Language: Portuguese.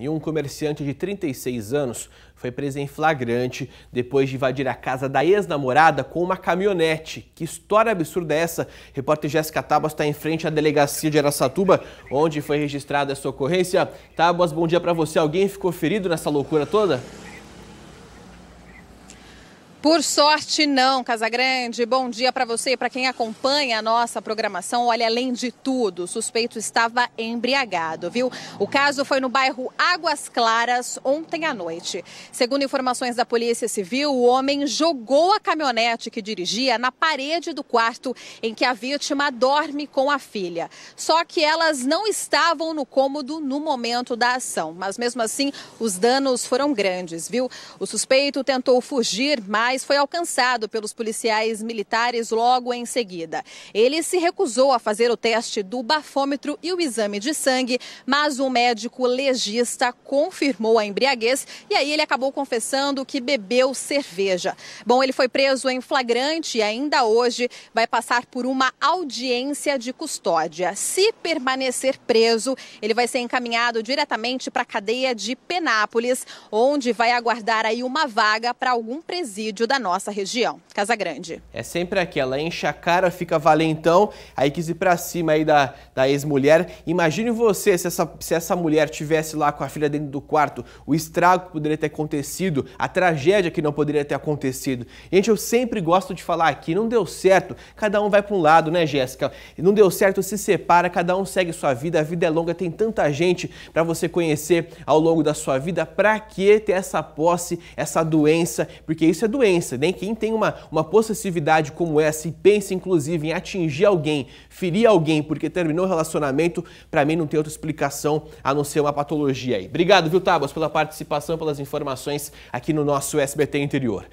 e um comerciante de 36 anos foi preso em flagrante depois de invadir a casa da ex-namorada com uma caminhonete. Que história absurda é essa? Repórter Jéssica Tabas está em frente à delegacia de Araçatuba, onde foi registrada essa ocorrência. Tabas, bom dia para você. Alguém ficou ferido nessa loucura toda? Por sorte, não, Casagrande. Bom dia para você e para quem acompanha a nossa programação. Olha, além de tudo, o suspeito estava embriagado, viu? O caso foi no bairro Águas Claras ontem à noite. Segundo informações da Polícia Civil, o homem jogou a caminhonete que dirigia na parede do quarto em que a vítima dorme com a filha. Só que elas não estavam no cômodo no momento da ação. Mas mesmo assim, os danos foram grandes, viu? O suspeito tentou fugir, mas mas foi alcançado pelos policiais militares logo em seguida. Ele se recusou a fazer o teste do bafômetro e o exame de sangue, mas o médico legista confirmou a embriaguez e aí ele acabou confessando que bebeu cerveja. Bom, ele foi preso em flagrante e ainda hoje vai passar por uma audiência de custódia. Se permanecer preso, ele vai ser encaminhado diretamente para a cadeia de Penápolis, onde vai aguardar aí uma vaga para algum presídio da nossa região. Casa Grande. É sempre aquela, enche a cara, fica valentão, aí quis ir pra cima aí da, da ex-mulher. Imagine você, se essa, se essa mulher tivesse lá com a filha dentro do quarto, o estrago que poderia ter acontecido, a tragédia que não poderia ter acontecido. Gente, eu sempre gosto de falar aqui, não deu certo, cada um vai pra um lado, né, Jéssica? Não deu certo, se separa, cada um segue sua vida, a vida é longa, tem tanta gente para você conhecer ao longo da sua vida. Pra que ter essa posse, essa doença? Porque isso é doença né? Quem tem uma, uma possessividade como essa e pensa, inclusive, em atingir alguém, ferir alguém porque terminou o relacionamento, para mim não tem outra explicação a não ser uma patologia aí. Obrigado, viu, Tabas, pela participação, pelas informações aqui no nosso SBT Interior.